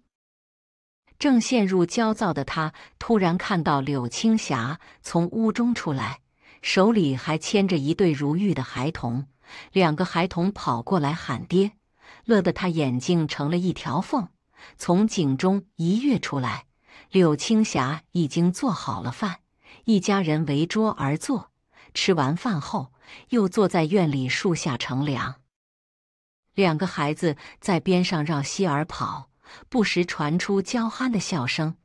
S1: 正陷入焦躁的他，突然看到柳青霞从屋中出来，手里还牵着一对如玉的孩童。两个孩童跑过来喊爹，乐得他眼睛成了一条缝，从井中一跃出来。柳青霞已经做好了饭，一家人围桌而坐。吃完饭后，又坐在院里树下乘凉，两个孩子在边上让膝儿跑。不时传出娇憨的笑声，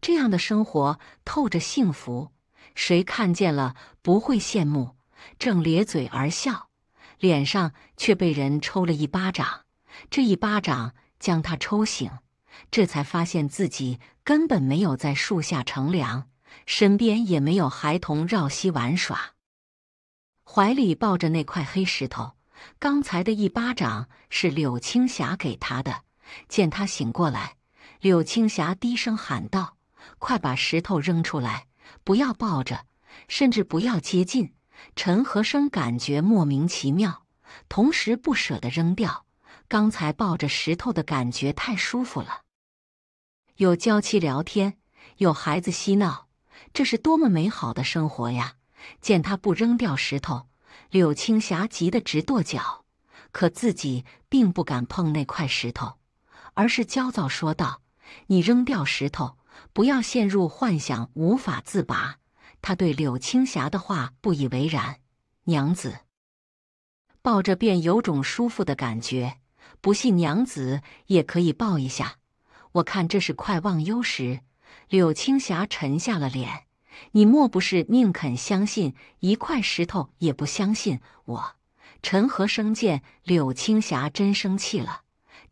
S1: 这样的生活透着幸福，谁看见了不会羡慕？正咧嘴而笑，脸上却被人抽了一巴掌。这一巴掌将他抽醒，这才发现自己根本没有在树下乘凉，身边也没有孩童绕膝玩耍，怀里抱着那块黑石头。刚才的一巴掌是柳青霞给他的。见他醒过来，柳青霞低声喊道：“快把石头扔出来，不要抱着，甚至不要接近。”陈和生感觉莫名其妙，同时不舍得扔掉。刚才抱着石头的感觉太舒服了，有娇妻聊天，有孩子嬉闹，这是多么美好的生活呀！见他不扔掉石头，柳青霞急得直跺脚，可自己并不敢碰那块石头。而是焦躁说道：“你扔掉石头，不要陷入幻想，无法自拔。”他对柳青霞的话不以为然。娘子，抱着便有种舒服的感觉，不信娘子也可以抱一下。我看这是块忘忧石。柳青霞沉下了脸：“你莫不是宁肯相信一块石头，也不相信我？”陈和生见柳青霞真生气了。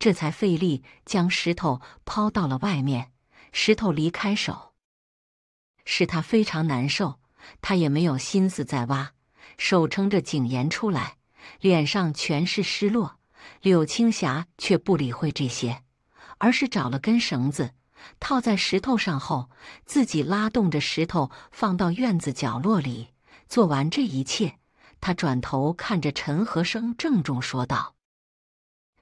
S1: 这才费力将石头抛到了外面，石头离开手，使他非常难受。他也没有心思再挖，手撑着井沿出来，脸上全是失落。柳青霞却不理会这些，而是找了根绳子，套在石头上后，自己拉动着石头放到院子角落里。做完这一切，他转头看着陈和生，郑重说道。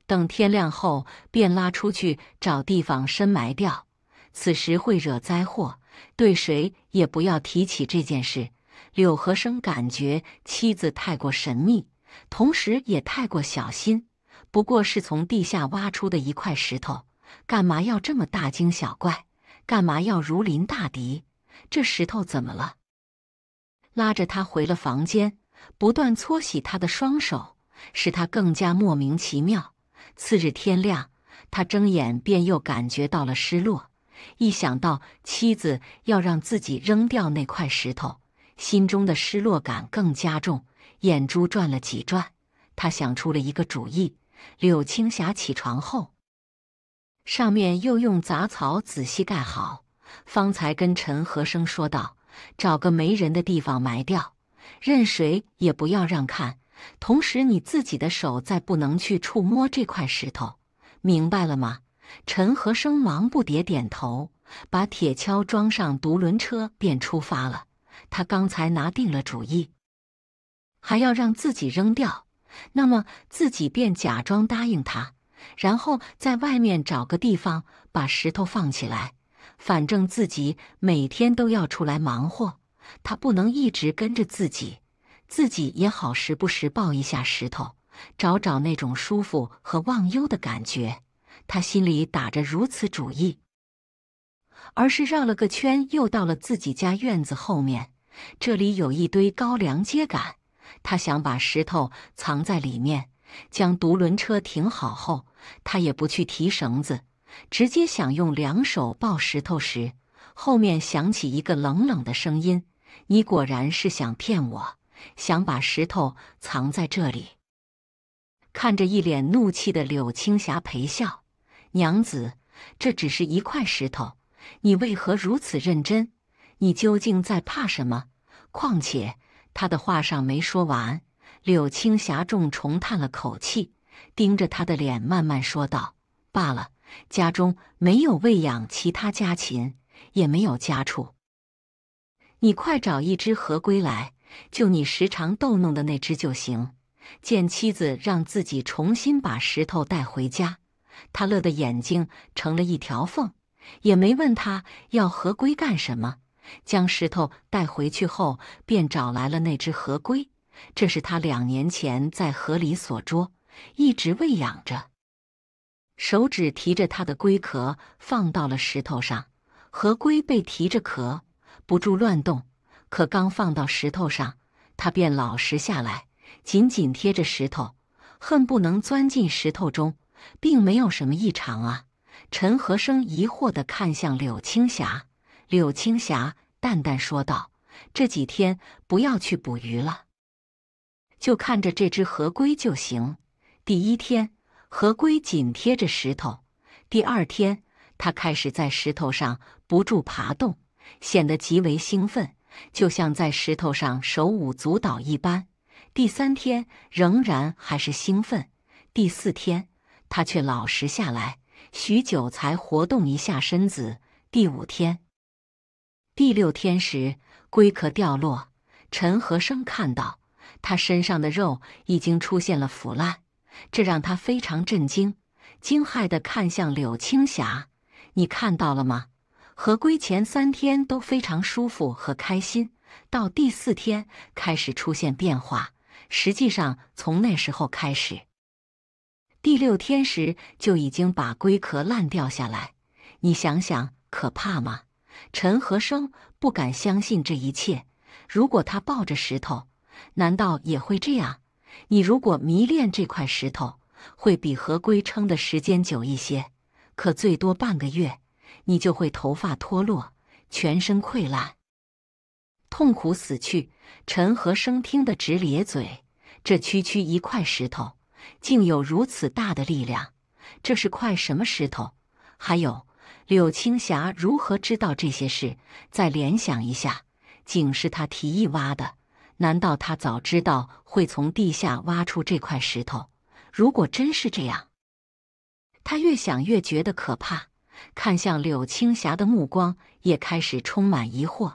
S1: 等天亮后，便拉出去找地方深埋掉。此时会惹灾祸，对谁也不要提起这件事。柳和生感觉妻子太过神秘，同时也太过小心。不过是从地下挖出的一块石头，干嘛要这么大惊小怪？干嘛要如临大敌？这石头怎么了？拉着他回了房间，不断搓洗他的双手，使他更加莫名其妙。次日天亮，他睁眼便又感觉到了失落。一想到妻子要让自己扔掉那块石头，心中的失落感更加重。眼珠转了几转，他想出了一个主意。柳青霞起床后，上面又用杂草仔细盖好，方才跟陈和生说道：“找个没人的地方埋掉，任谁也不要让看。”同时，你自己的手再不能去触摸这块石头，明白了吗？陈和生忙不迭点头，把铁锹装上独轮车便出发了。他刚才拿定了主意，还要让自己扔掉，那么自己便假装答应他，然后在外面找个地方把石头放起来。反正自己每天都要出来忙活，他不能一直跟着自己。自己也好，时不时抱一下石头，找找那种舒服和忘忧的感觉。他心里打着如此主意，而是绕了个圈，又到了自己家院子后面。这里有一堆高粱秸秆，他想把石头藏在里面。将独轮车停好后，他也不去提绳子，直接想用两手抱石头时，后面响起一个冷冷的声音：“你果然是想骗我。”想把石头藏在这里，看着一脸怒气的柳青霞陪笑，娘子，这只是一块石头，你为何如此认真？你究竟在怕什么？况且他的话上没说完，柳青霞重重叹了口气，盯着他的脸，慢慢说道：“罢了，家中没有喂养其他家禽，也没有家畜，你快找一只河龟来。”就你时常逗弄的那只就行。见妻子让自己重新把石头带回家，他乐得眼睛成了一条缝，也没问他要河龟干什么。将石头带回去后，便找来了那只河龟，这是他两年前在河里所捉，一直喂养着。手指提着它的龟壳放到了石头上，河龟被提着壳不住乱动。可刚放到石头上，它便老实下来，紧紧贴着石头，恨不能钻进石头中，并没有什么异常啊。陈和生疑惑地看向柳青霞，柳青霞淡淡说道：“这几天不要去捕鱼了，就看着这只河龟就行。”第一天，河龟紧贴着石头；第二天，它开始在石头上不住爬动，显得极为兴奋。就像在石头上手舞足蹈一般，第三天仍然还是兴奋，第四天他却老实下来，许久才活动一下身子。第五天、第六天时，龟壳掉落，陈和生看到他身上的肉已经出现了腐烂，这让他非常震惊，惊骇地看向柳青霞：“你看到了吗？”合龟前三天都非常舒服和开心，到第四天开始出现变化。实际上，从那时候开始，第六天时就已经把龟壳烂掉下来。你想想，可怕吗？陈和生不敢相信这一切。如果他抱着石头，难道也会这样？你如果迷恋这块石头，会比合龟撑的时间久一些，可最多半个月。你就会头发脱落，全身溃烂，痛苦死去。陈和生听得直咧嘴，这区区一块石头，竟有如此大的力量，这是块什么石头？还有柳青霞如何知道这些事？再联想一下，井是他提议挖的，难道他早知道会从地下挖出这块石头？如果真是这样，他越想越觉得可怕。看向柳青霞的目光也开始充满疑惑。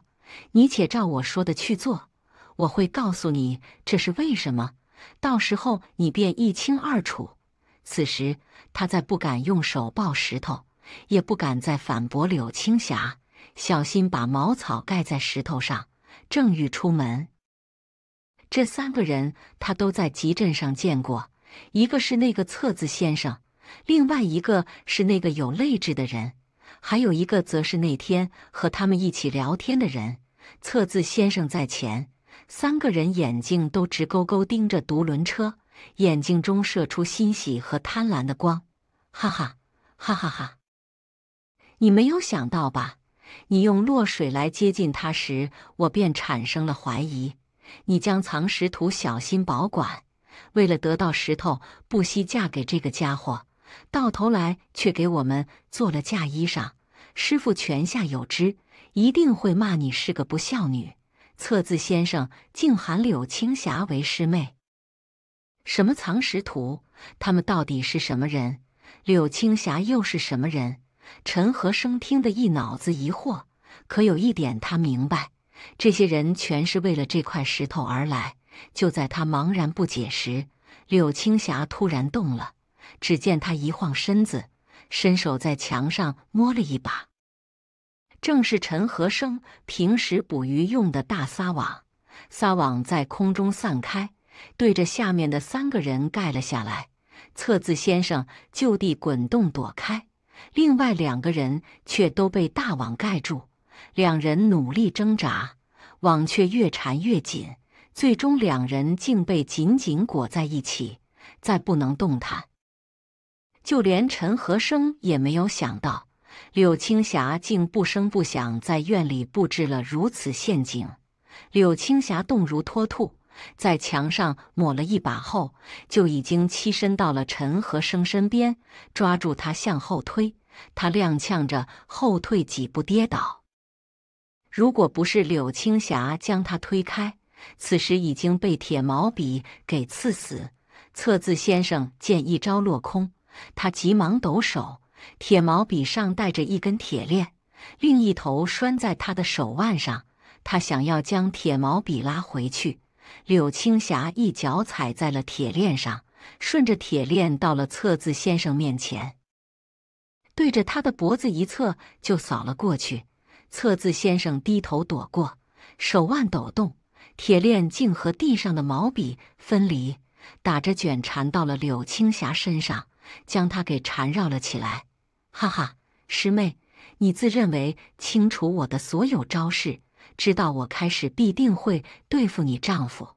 S1: 你且照我说的去做，我会告诉你这是为什么。到时候你便一清二楚。此时他再不敢用手抱石头，也不敢再反驳柳青霞。小心把茅草盖在石头上，正欲出门。这三个人他都在集镇上见过，一个是那个册子先生。另外一个是那个有泪痣的人，还有一个则是那天和他们一起聊天的人。测字先生在前，三个人眼睛都直勾勾盯着独轮车，眼睛中射出欣喜和贪婪的光。哈哈哈哈哈！你没有想到吧？你用落水来接近他时，我便产生了怀疑。你将藏石图小心保管，为了得到石头，不惜嫁给这个家伙。到头来却给我们做了嫁衣裳，师傅泉下有知，一定会骂你是个不孝女。测字先生竟喊柳青霞为师妹，什么藏石图？他们到底是什么人？柳青霞又是什么人？陈和生听得一脑子疑惑，可有一点他明白，这些人全是为了这块石头而来。就在他茫然不解时，柳青霞突然动了。只见他一晃身子，伸手在墙上摸了一把，正是陈和生平时捕鱼用的大撒网。撒网在空中散开，对着下面的三个人盖了下来。测字先生就地滚动躲开，另外两个人却都被大网盖住。两人努力挣扎，网却越缠越紧，最终两人竟被紧紧裹在一起，再不能动弹。就连陈和生也没有想到，柳青霞竟不声不响在院里布置了如此陷阱。柳青霞动如脱兔，在墙上抹了一把后，就已经栖身到了陈和生身边，抓住他向后推。他踉跄着后退几步，跌倒。如果不是柳青霞将他推开，此时已经被铁毛笔给刺死。测字先生见一招落空。他急忙抖手，铁毛笔上带着一根铁链，另一头拴在他的手腕上。他想要将铁毛笔拉回去，柳青霞一脚踩在了铁链上，顺着铁链到了测字先生面前，对着他的脖子一侧就扫了过去。测字先生低头躲过，手腕抖动，铁链竟和地上的毛笔分离，打着卷缠到了柳青霞身上。将他给缠绕了起来，哈哈，师妹，你自认为清楚我的所有招式，知道我开始必定会对付你丈夫，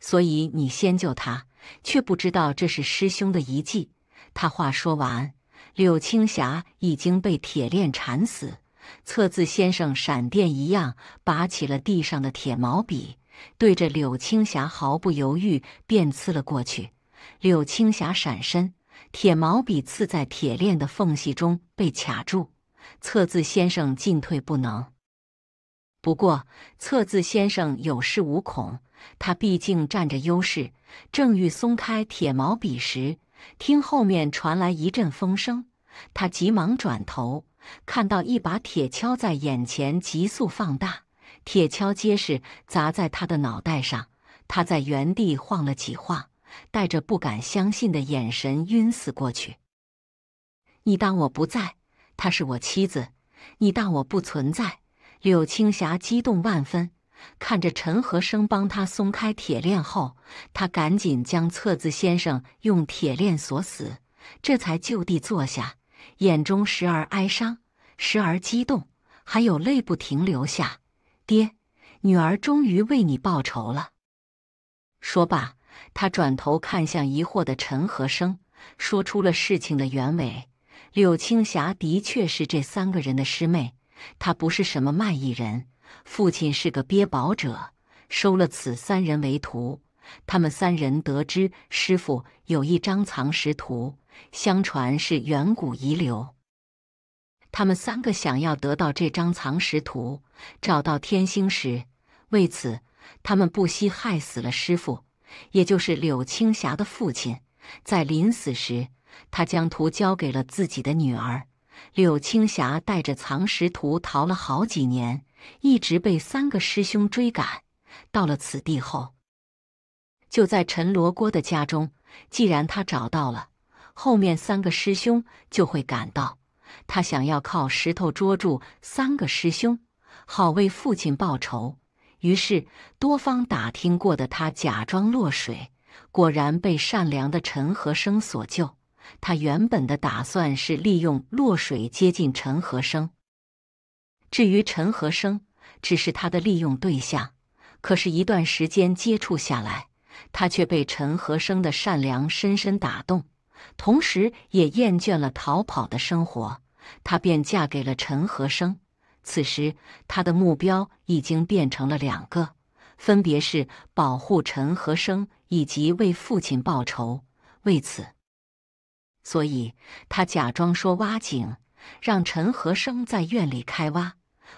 S1: 所以你先救他，却不知道这是师兄的遗迹。他话说完，柳青霞已经被铁链缠死。测字先生闪电一样拔起了地上的铁毛笔，对着柳青霞毫不犹豫便刺了过去。柳青霞闪身，铁毛笔刺在铁链的缝隙中被卡住。测字先生进退不能。不过，测字先生有恃无恐，他毕竟占着优势。正欲松开铁毛笔时，听后面传来一阵风声，他急忙转头，看到一把铁锹在眼前急速放大，铁锹结实，砸在他的脑袋上。他在原地晃了几晃。带着不敢相信的眼神晕死过去。你当我不在，她是我妻子；你当我不存在，柳青霞激动万分，看着陈和生帮他松开铁链后，他赶紧将册子先生用铁链锁死，这才就地坐下，眼中时而哀伤，时而激动，还有泪不停流下。爹，女儿终于为你报仇了。说罢。他转头看向疑惑的陈和生，说出了事情的原委。柳青霞的确是这三个人的师妹，她不是什么卖艺人，父亲是个憋宝者，收了此三人为徒。他们三人得知师傅有一张藏石图，相传是远古遗留，他们三个想要得到这张藏石图，找到天星石，为此他们不惜害死了师傅。也就是柳青霞的父亲，在临死时，他将图交给了自己的女儿柳青霞。带着藏石图逃了好几年，一直被三个师兄追赶。到了此地后，就在陈罗锅的家中。既然他找到了，后面三个师兄就会赶到。他想要靠石头捉住三个师兄，好为父亲报仇。于是，多方打听过的他假装落水，果然被善良的陈和生所救。他原本的打算是利用落水接近陈和生，至于陈和生，只是他的利用对象。可是，一段时间接触下来，他却被陈和生的善良深深打动，同时也厌倦了逃跑的生活。他便嫁给了陈和生。此时，他的目标已经变成了两个，分别是保护陈和生以及为父亲报仇。为此，所以他假装说挖井，让陈和生在院里开挖。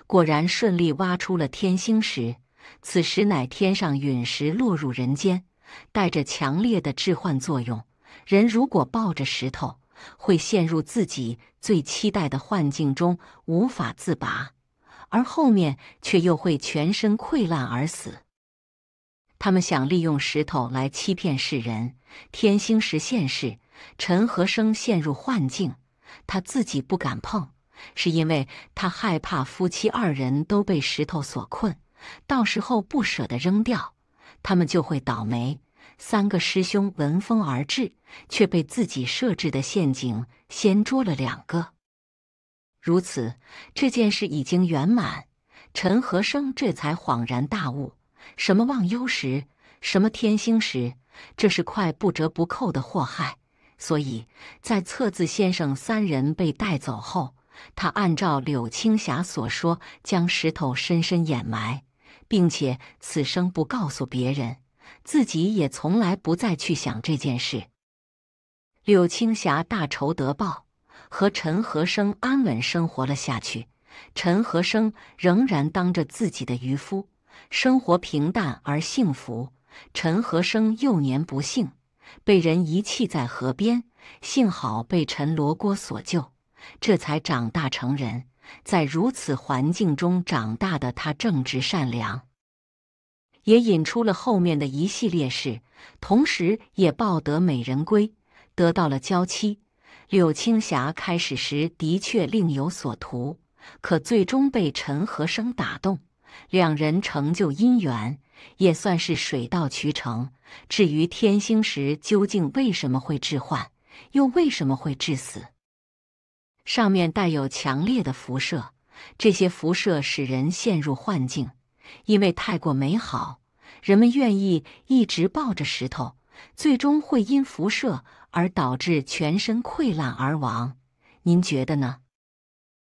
S1: 果然顺利挖出了天星石。此时乃天上陨石落入人间，带着强烈的致幻作用。人如果抱着石头，会陷入自己最期待的幻境中，无法自拔。而后面却又会全身溃烂而死。他们想利用石头来欺骗世人。天星石现世，陈和生陷入幻境，他自己不敢碰，是因为他害怕夫妻二人都被石头所困，到时候不舍得扔掉，他们就会倒霉。三个师兄闻风而至，却被自己设置的陷阱先捉了两个。如此，这件事已经圆满。陈和生这才恍然大悟：什么忘忧石，什么天星石，这是块不折不扣的祸害。所以在册字先生三人被带走后，他按照柳青霞所说，将石头深深掩埋，并且此生不告诉别人，自己也从来不再去想这件事。柳青霞大仇得报。和陈和生安稳生活了下去，陈和生仍然当着自己的渔夫，生活平淡而幸福。陈和生幼年不幸，被人遗弃在河边，幸好被陈罗锅所救，这才长大成人。在如此环境中长大的他，正直善良，也引出了后面的一系列事，同时也抱得美人归，得到了娇妻。柳青霞开始时的确另有所图，可最终被陈和生打动，两人成就姻缘，也算是水到渠成。至于天星石究竟为什么会致幻，又为什么会致死？上面带有强烈的辐射，这些辐射使人陷入幻境，因为太过美好，人们愿意一直抱着石头，最终会因辐射。而导致全身溃烂而亡，您觉得呢？